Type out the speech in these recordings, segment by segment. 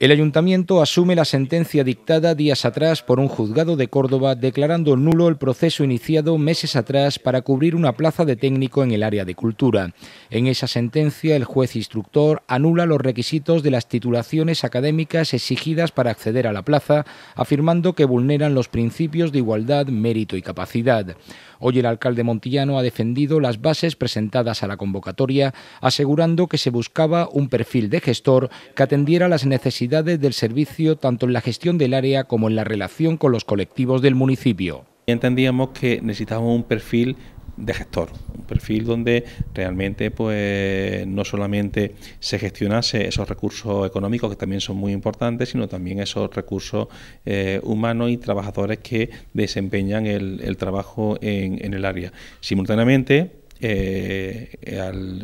El ayuntamiento asume la sentencia dictada días atrás por un juzgado de Córdoba declarando nulo el proceso iniciado meses atrás para cubrir una plaza de técnico en el área de cultura. En esa sentencia, el juez instructor anula los requisitos de las titulaciones académicas exigidas para acceder a la plaza, afirmando que vulneran los principios de igualdad, mérito y capacidad. Hoy el alcalde Montillano ha defendido las bases presentadas a la convocatoria, asegurando que se buscaba un perfil de gestor que atendiera la necesidades del servicio tanto en la gestión del área como en la relación con los colectivos del municipio. Entendíamos que necesitábamos un perfil de gestor, un perfil donde realmente pues no solamente se gestionase esos recursos económicos que también son muy importantes, sino también esos recursos eh, humanos y trabajadores que desempeñan el, trabajo en, en el área. Simultáneamente eh,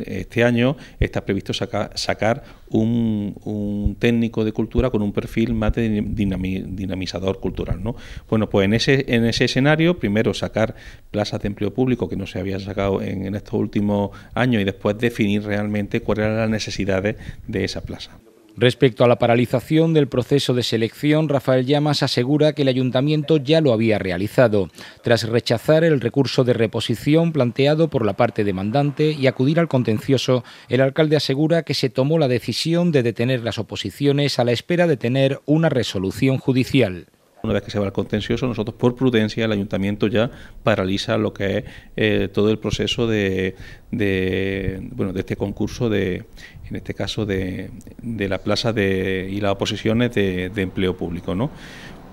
este año está previsto sacar un, técnico de cultura con un perfil más de dinamizador cultural. Bueno, pues en ese, escenario, primero sacar plazas de empleo público que no se habían sacado en estos últimos años y después definir realmente cuáles eran las necesidades de esa plaza. Respecto a la paralización del proceso de selección, Rafael Llamas asegura que el ayuntamiento ya lo había realizado, tras rechazar el recurso de reposición planteado por la parte demandante y acudir al contencioso, el alcalde asegura que se tomó la decisión de detener las oposiciones a la espera de tener una resolución judicial. Una vez que se va al contencioso, nosotros por prudencia el ayuntamiento ya paraliza lo que es eh, todo el proceso de, bueno, de este concurso de, en este caso de, la plaza de, y las oposiciones de, empleo público, ¿no?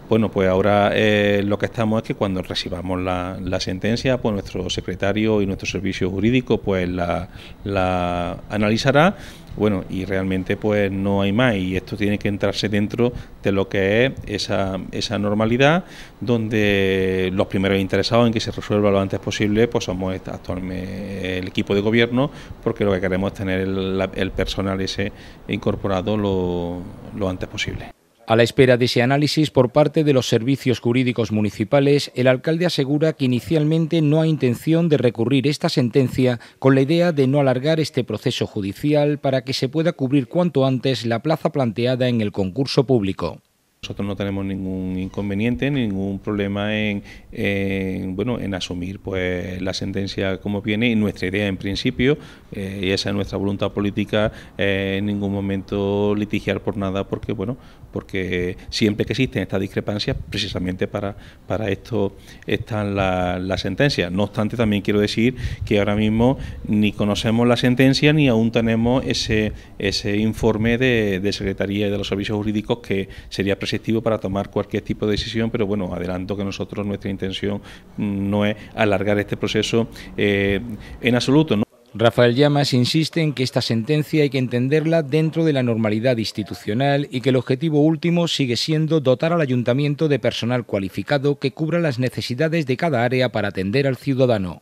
Bueno, pues ahora eh, lo que estamos es que cuando recibamos la, sentencia, pues nuestro secretario y nuestro servicio jurídico pues la, analizará, bueno, y realmente pues no hay más y esto tiene que entrarse dentro de lo que es esa, esa normalidad donde los primeros interesados en que se resuelva lo antes posible pues somos actualmente el equipo de gobierno porque lo que queremos es tener el, el personal ese incorporado lo antes posible. A la espera de ese análisis por parte de los servicios jurídicos municipales, el alcalde asegura que inicialmente no hay intención de recurrir esta sentencia con la idea de no alargar este proceso judicial para que se pueda cubrir cuanto antes la plaza planteada en el concurso público. Nosotros no tenemos ningún inconveniente, ningún problema en, bueno, en asumir pues la sentencia como viene y nuestra idea en principio, eh, y esa es nuestra voluntad política, eh, en ningún momento litigiar por nada, porque bueno, porque siempre que existen estas discrepancias, precisamente para, para esto están las la sentencia. No obstante, también quiero decir que ahora mismo ni conocemos la sentencia ni aún tenemos ese, ese informe de, Secretaría de los Servicios Jurídicos que sería preceptivo para tomar cualquier tipo de decisión, pero bueno, adelanto que nosotros nuestra intención mm, no es alargar este proceso eh, en absoluto. Rafael Llamas insiste en que esta sentencia hay que entenderla dentro de la normalidad institucional y que el objetivo último sigue siendo dotar al ayuntamiento de personal cualificado que cubra las necesidades de cada área para atender al ciudadano.